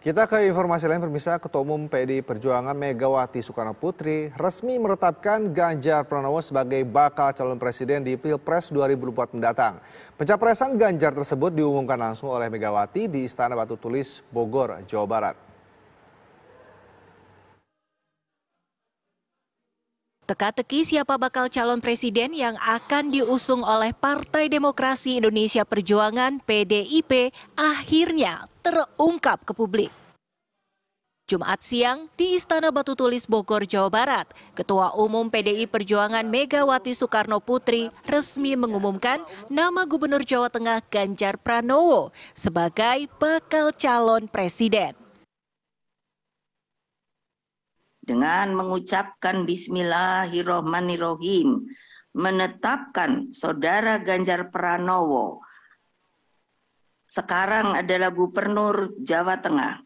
Kita ke informasi lain pemirsa, Ketua Umum PD Perjuangan Megawati Soekarno Putri resmi meretapkan Ganjar Pranowo sebagai bakal calon presiden di Pilpres 2024 mendatang. Pencapresan Ganjar tersebut diumumkan langsung oleh Megawati di Istana Batu Tulis, Bogor, Jawa Barat. Teka-teki siapa bakal calon presiden yang akan diusung oleh Partai Demokrasi Indonesia Perjuangan PDIP akhirnya terungkap ke publik. Jumat siang di Istana Batu Tulis Bogor, Jawa Barat, Ketua Umum PDI Perjuangan Megawati Soekarno Putri resmi mengumumkan nama Gubernur Jawa Tengah Ganjar Pranowo sebagai bakal calon presiden. dengan mengucapkan bismillahirrohmanirrohim menetapkan saudara Ganjar Pranowo sekarang adalah Gubernur Jawa Tengah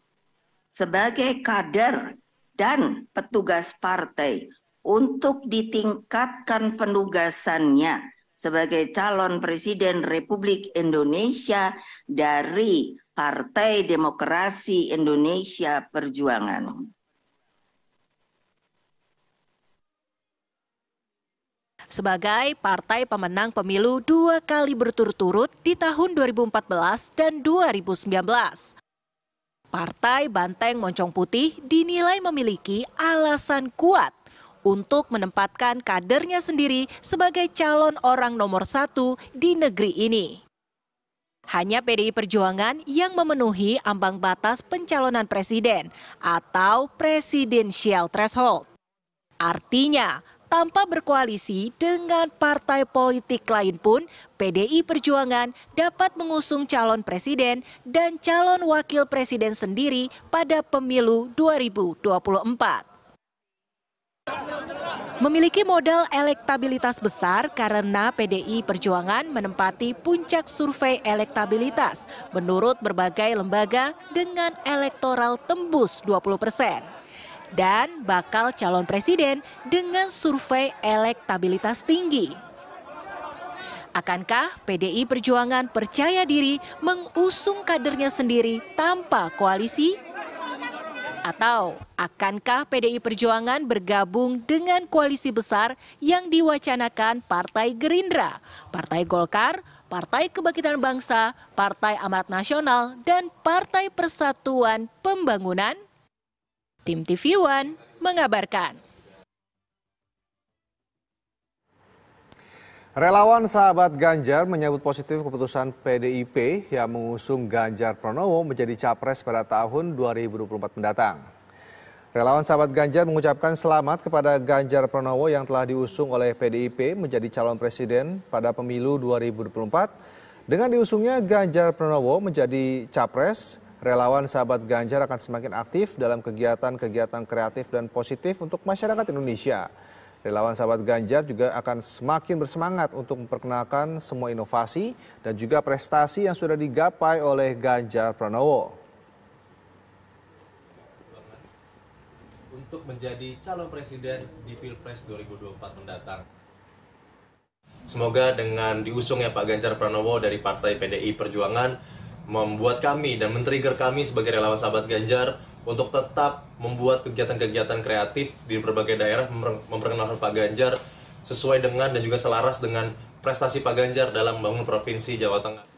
sebagai kader dan petugas partai untuk ditingkatkan penugasannya sebagai calon presiden Republik Indonesia dari Partai Demokrasi Indonesia Perjuangan. sebagai partai pemenang pemilu dua kali berturut-turut di tahun 2014 dan 2019. Partai Banteng Moncong Putih dinilai memiliki alasan kuat untuk menempatkan kadernya sendiri sebagai calon orang nomor satu di negeri ini. Hanya PDI Perjuangan yang memenuhi ambang batas pencalonan presiden atau presidensial threshold. Artinya, tanpa berkoalisi dengan partai politik lain pun, PDI Perjuangan dapat mengusung calon presiden dan calon wakil presiden sendiri pada pemilu 2024. Memiliki modal elektabilitas besar karena PDI Perjuangan menempati puncak survei elektabilitas menurut berbagai lembaga dengan elektoral tembus 20 persen dan bakal calon presiden dengan survei elektabilitas tinggi. Akankah PDI Perjuangan percaya diri mengusung kadernya sendiri tanpa koalisi? Atau akankah PDI Perjuangan bergabung dengan koalisi besar yang diwacanakan Partai Gerindra, Partai Golkar, Partai Kebangkitan Bangsa, Partai Amanat Nasional, dan Partai Persatuan Pembangunan? Tim TV One mengabarkan. Relawan sahabat Ganjar menyambut positif keputusan PDIP yang mengusung Ganjar Pranowo menjadi capres pada tahun 2024 mendatang. Relawan sahabat Ganjar mengucapkan selamat kepada Ganjar Pranowo yang telah diusung oleh PDIP menjadi calon presiden pada pemilu 2024. Dengan diusungnya Ganjar Pranowo menjadi capres, Relawan sahabat Ganjar akan semakin aktif dalam kegiatan-kegiatan kreatif dan positif untuk masyarakat Indonesia. Relawan sahabat Ganjar juga akan semakin bersemangat untuk memperkenalkan semua inovasi dan juga prestasi yang sudah digapai oleh Ganjar Pranowo. Untuk menjadi calon presiden di Pilpres 2024 mendatang. Semoga dengan diusungnya Pak Ganjar Pranowo dari Partai PDI Perjuangan membuat kami dan men-trigger kami sebagai relawan sahabat Ganjar untuk tetap membuat kegiatan-kegiatan kreatif di berbagai daerah memperkenalkan Pak Ganjar sesuai dengan dan juga selaras dengan prestasi Pak Ganjar dalam membangun provinsi Jawa Tengah.